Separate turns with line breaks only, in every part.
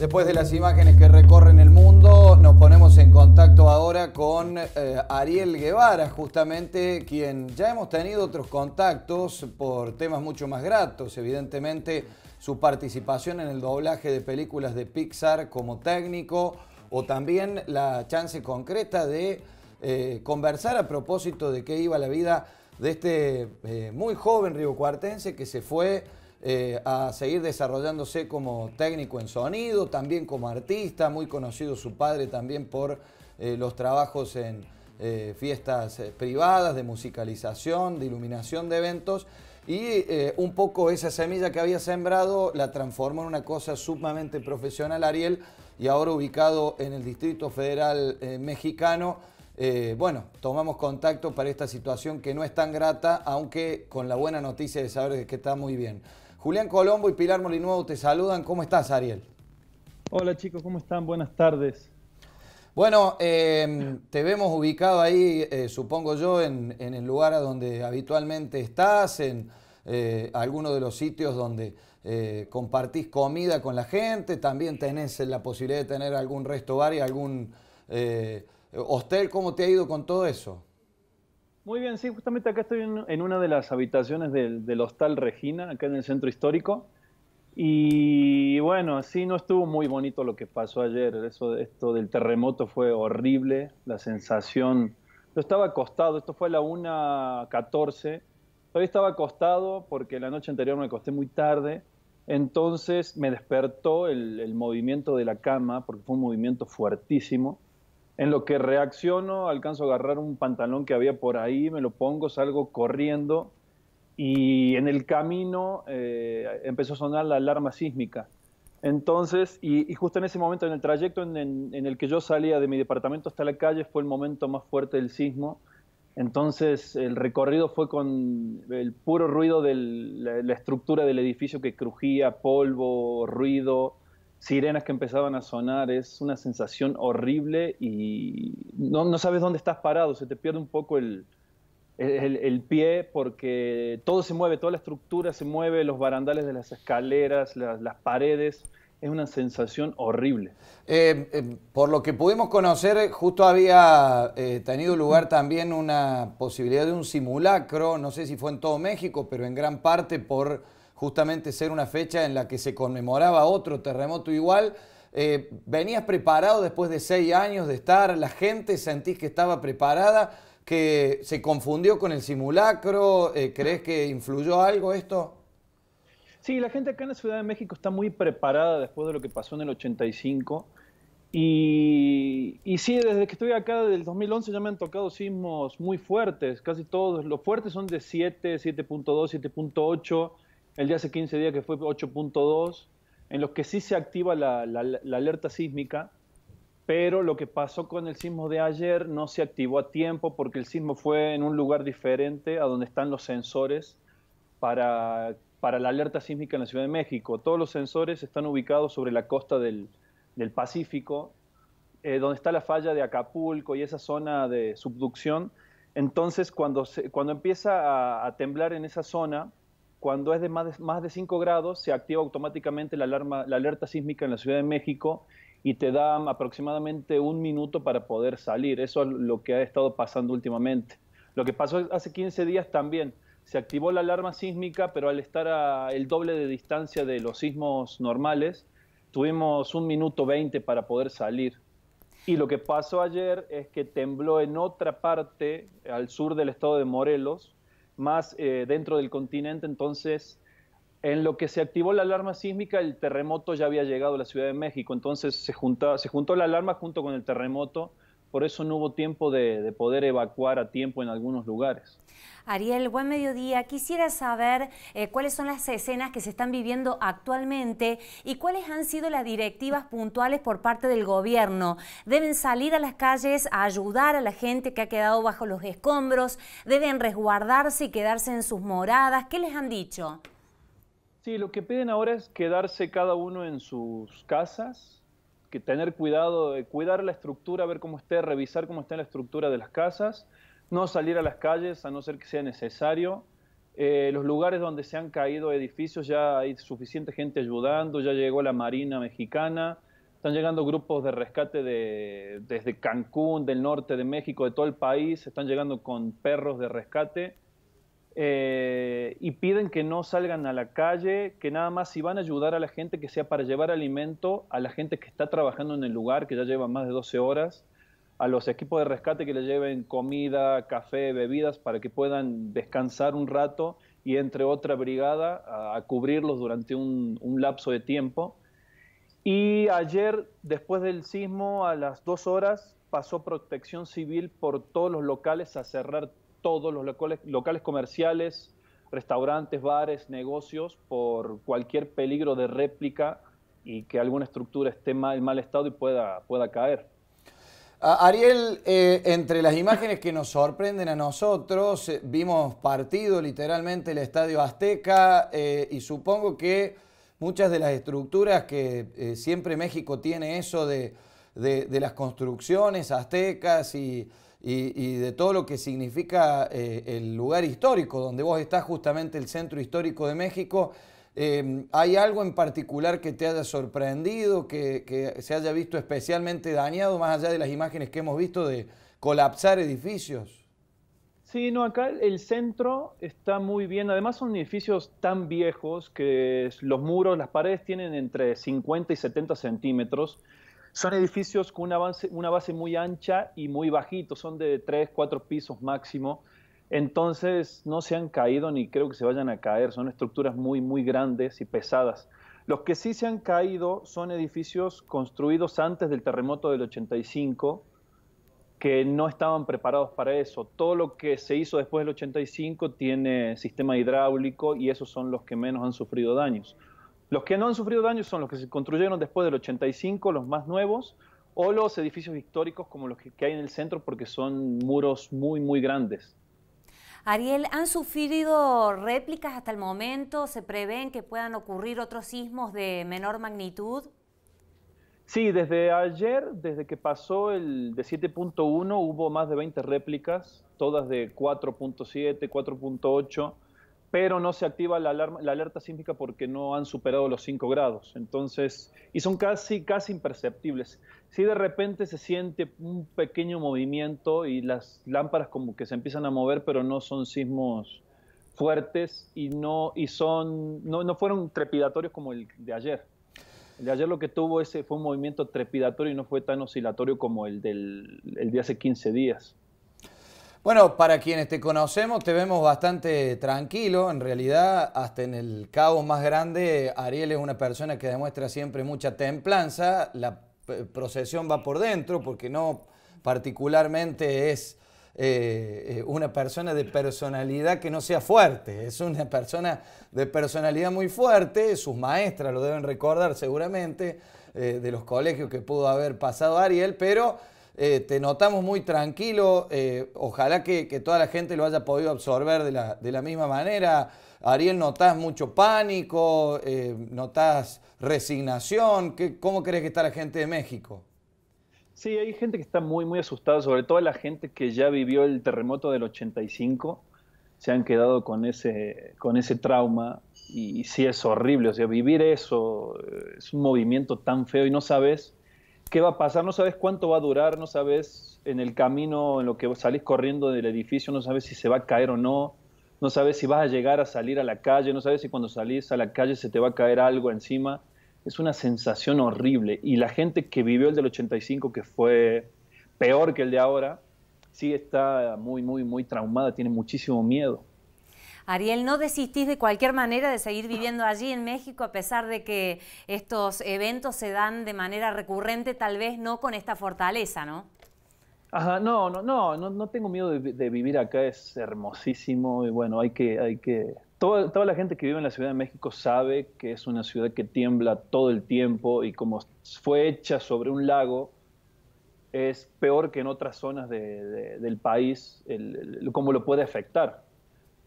Después de las imágenes que recorren el mundo, nos ponemos en contacto ahora con eh, Ariel Guevara, justamente quien ya hemos tenido otros contactos por temas mucho más gratos, evidentemente su participación en el doblaje de películas de Pixar como técnico o también la chance concreta de eh, conversar a propósito de qué iba la vida de este eh, muy joven riocuartense que se fue eh, a seguir desarrollándose como técnico en sonido, también como artista, muy conocido su padre también por eh, los trabajos en eh, fiestas privadas, de musicalización, de iluminación de eventos. Y un poco esa semilla que había sembrado la transformó en una cosa sumamente profesional Ariel y ahora ubicado en el Distrito Federal mexicano eh, bueno, tomamos contacto para esta situación que no es tan grata, aunque con la buena noticia de saber que está muy bien. Julián Colombo y Pilar Molinuevo te saludan. ¿Cómo estás, Ariel? Hola chicos, ¿cómo están? Buenas tardes. Bueno, eh, te vemos ubicado ahí, eh, supongo yo, en, el lugar a donde habitualmente estás, en alguno de los sitios donde compartís comida con la gente, también tenés la posibilidad de tener algún resto bar y algún Hostel, ¿cómo te ha ido con todo eso? Muy bien, sí, justamente acá estoy en, una de las habitaciones
del, del, Hostal Regina, acá en el centro histórico. Y bueno, sí, no estuvo muy bonito lo que pasó ayer. Eso, esto del terremoto fue horrible, la sensación. Yo estaba acostado, esto fue a la 1.14. Todavía estaba acostado porque la noche anterior me acosté muy tarde. Entonces me despertó el movimiento de la cama, porque fue un movimiento fuertísimo en lo que reacciono, alcanzo a agarrar un pantalón que había por ahí, me lo pongo, salgo corriendo y en el camino eh, empezó a sonar la alarma sísmica. Entonces, y, justo en ese momento, en el trayecto en, el que yo salía de mi departamento hasta la calle, fue el momento más fuerte del sismo. Entonces, el recorrido fue con el puro ruido de la, estructura del edificio que crujía, polvo, ruido, sirenas que empezaban a sonar, es una sensación horrible y no, no sabes dónde estás parado, se te pierde un poco el, el, pie porque todo se mueve, toda la estructura se mueve, los barandales de las escaleras, las, paredes. Es una
sensación horrible. Eh, eh, por lo que pudimos conocer, justo había eh, tenido lugar también una posibilidad de un simulacro, no sé si fue en todo México, pero en gran parte por justamente ser una fecha en la que se conmemoraba otro terremoto igual. Eh, ¿Venías preparado después de seis años de estar? ¿La gente sentís que estaba preparada? ¿Que se confundió con el simulacro? Eh, ¿Crees que influyó algo esto? Sí, la gente acá en la Ciudad de México está muy preparada después de lo que
pasó en el 85. Y, y sí, desde que estoy acá, del 2011, ya me han tocado sismos muy fuertes. Casi todos los fuertes son de 7, 7.2, 7.8 el día hace 15 días que fue 8.2, en los que sí se activa la, alerta sísmica, pero lo que pasó con el sismo de ayer no se activó a tiempo porque el sismo fue en un lugar diferente a donde están los sensores para, para la alerta sísmica en la Ciudad de México. Todos los sensores están ubicados sobre la costa del, Pacífico, eh, donde está la falla de Acapulco y esa zona de subducción. Entonces, cuando, cuando empieza a temblar en esa zona, cuando es de más, de más de 5 grados, se activa automáticamente la, alarma, la alerta sísmica en la Ciudad de México y te dan aproximadamente un minuto para poder salir. Eso es lo que ha estado pasando últimamente. Lo que pasó hace 15 días también. Se activó la alarma sísmica, pero al estar a el doble de distancia de los sismos normales, tuvimos un minuto 20 para poder salir. Y lo que pasó ayer es que tembló en otra parte, al sur del estado de Morelos, más eh, dentro del continente, entonces en lo que se activó la alarma sísmica, el terremoto ya había llegado a la Ciudad de México, entonces se, se juntó la alarma junto con el terremoto por eso no hubo tiempo de, poder evacuar a tiempo en algunos lugares.
Ariel, buen mediodía. Quisiera saber eh, cuáles son las escenas que se están viviendo actualmente y cuáles han sido las directivas puntuales por parte del gobierno. ¿Deben salir a las calles a ayudar a la gente que ha quedado bajo los escombros? ¿Deben resguardarse y quedarse en sus moradas? ¿Qué les han dicho?
Sí, lo que piden ahora es quedarse cada uno en sus casas, que tener cuidado de cuidar la estructura, ver cómo esté, revisar cómo está la estructura de las casas, no salir a las calles a no ser que sea necesario. Eh, los lugares donde se han caído edificios ya hay suficiente gente ayudando, ya llegó la Marina Mexicana, están llegando grupos de rescate desde Cancún, del norte de México, de todo el país, están llegando con perros de rescate. Eh, y piden que no salgan a la calle, que nada más si van a ayudar a la gente, que sea para llevar alimento a la gente que está trabajando en el lugar, que ya lleva más de 12 horas, a los equipos de rescate que le lleven comida, café, bebidas, para que puedan descansar un rato y entre otra brigada a, cubrirlos durante un, lapso de tiempo. Y ayer, después del sismo, a las dos horas, pasó protección civil por todos los locales a cerrar todos los locales, comerciales, restaurantes, bares, negocios, por cualquier peligro de réplica y que alguna
estructura esté en mal estado y pueda, pueda caer. Ah, Ariel, eh, entre las imágenes que nos sorprenden a nosotros, eh, vimos partido literalmente el Estadio Azteca eh, y supongo que muchas de las estructuras que siempre México tiene eso de las construcciones aztecas y y, de todo lo que significa eh, el lugar histórico donde vos estás, justamente el centro histórico de México. Em, ¿Hay algo en particular que te haya sorprendido, que, que se haya visto especialmente dañado, más allá de las imágenes que hemos visto de colapsar edificios? Sí, no, acá el centro está muy bien. Además son
edificios tan viejos que los muros, las paredes tienen entre 50 y 70 centímetros. Son edificios con una base, muy ancha y muy bajito, son de tres, cuatro pisos máximo. Entonces no se han caído ni creo que se vayan a caer, son estructuras muy, muy grandes y pesadas. Los que sí se han caído son edificios construidos antes del terremoto del 85 que no estaban preparados para eso. Todo lo que se hizo después del 85 tiene sistema hidráulico y esos son los que menos han sufrido daños. Los que no han sufrido daños son los que se construyeron después del 85, los más nuevos, o los edificios históricos como los que, que hay en el centro porque son muros muy, muy grandes.
Ariel, ¿han sufrido réplicas hasta el momento? ¿Se prevén que puedan ocurrir otros sismos de menor magnitud?
Sí, desde ayer, desde que pasó el de 7.1, hubo más de 20 réplicas, todas de 4.7, 4.8 pero no se activa la, alarma, la alerta sísmica porque no han superado los 5 grados. Entonces, y son casi, casi imperceptibles. Si de repente se siente un pequeño movimiento y las lámparas como que se empiezan a mover, pero no son sismos fuertes y no, y son, no, no fueron trepidatorios como el de ayer. El de ayer lo que tuvo ese fue un movimiento trepidatorio y no fue tan oscilatorio como el del el de hace 15 días.
Bueno, para quienes te conocemos, te vemos bastante tranquilo. En realidad, hasta en el cabo más grande, Ariel es una persona que demuestra siempre mucha templanza. La eh, procesión va por dentro porque no particularmente es eh, eh, una persona de personalidad que no sea fuerte. Es una persona de personalidad muy fuerte. Sus maestras lo deben recordar seguramente de los colegios que pudo haber pasado Ariel, pero... Eh, te notamos muy tranquilo, eh, ojalá que, toda la gente lo haya podido absorber de la, misma manera. Ariel, ¿notás mucho pánico? Eh, ¿Notás resignación? ¿Qué, ¿Cómo crees que está la gente de México? Sí, hay gente que está muy, muy asustada, sobre todo la gente
que ya vivió el terremoto del 85, se han quedado con ese, con ese trauma y, y sí es horrible, o sea, vivir eso eh, es un movimiento tan feo y no sabes qué va a pasar, no sabes cuánto va a durar, no sabes en el camino en lo que salís corriendo del edificio, no sabes si se va a caer o no, no sabes si vas a llegar a salir a la calle, no sabes si cuando salís a la calle se te va a caer algo encima. Es una sensación horrible y la gente que vivió el del 85, que fue peor que el de ahora, sí está muy, muy, muy traumada, tiene muchísimo miedo.
Ariel, no desistís de cualquier manera de seguir viviendo allí en México, a pesar de que estos eventos se dan de manera recurrente, tal vez no con esta fortaleza, ¿no?
Ajá, no, no, no, no, tengo miedo de, vivir acá, es hermosísimo y bueno, hay que, hay que... Toda, la gente que vive en la Ciudad de México sabe que es una ciudad que tiembla todo el tiempo y como fue hecha sobre un lago, es peor que en otras zonas del país, como cómo lo puede afectar.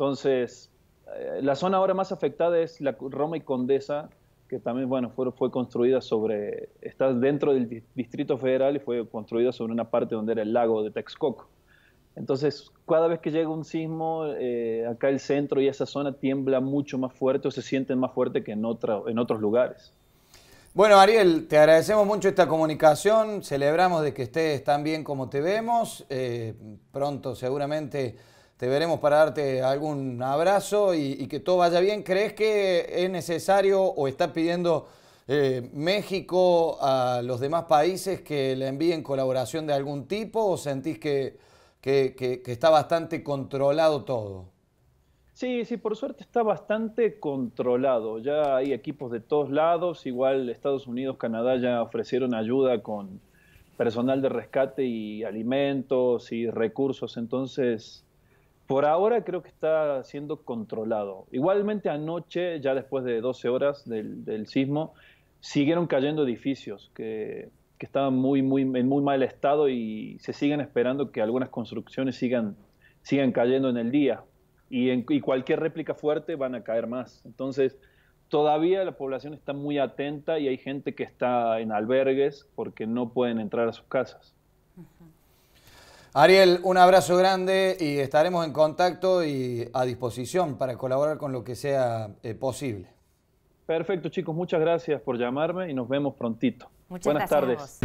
Entonces, eh, la zona ahora más afectada es la Roma y Condesa, que también bueno, fue, construida sobre, está dentro del Distrito Federal y fue construida sobre una parte donde era el lago de Texcoco. Entonces, cada vez que llega un sismo, eh, acá el centro y esa zona tiembla mucho más fuerte o se siente más fuerte que en, otra, en otros lugares.
Bueno, Ariel, te agradecemos mucho esta comunicación. Celebramos de que estés tan bien como te vemos. Eh, pronto, seguramente te veremos para darte algún abrazo y, que todo vaya bien. ¿Crees que es necesario o está pidiendo eh, México a los demás países que le envíen colaboración de algún tipo o sentís que, que está bastante controlado todo? Sí, sí, por suerte está
bastante controlado. Ya hay equipos de todos lados. Igual Estados Unidos, Canadá ya ofrecieron ayuda con personal de rescate y alimentos y recursos. Entonces, por ahora creo que está siendo controlado. Igualmente anoche, ya después de 12 horas del, sismo, siguieron cayendo edificios que, estaban muy, muy, en muy mal estado y se siguen esperando que algunas construcciones sigan, sigan cayendo en el día. Y, en, y cualquier réplica fuerte van a caer más. Entonces, todavía la población está muy atenta y hay gente que está en albergues porque no pueden entrar a sus casas.
Ariel, un abrazo grande y estaremos en contacto y a disposición para colaborar con lo que sea eh, posible.
Perfecto, chicos. Muchas gracias por llamarme y nos vemos prontito. Buenas tardes.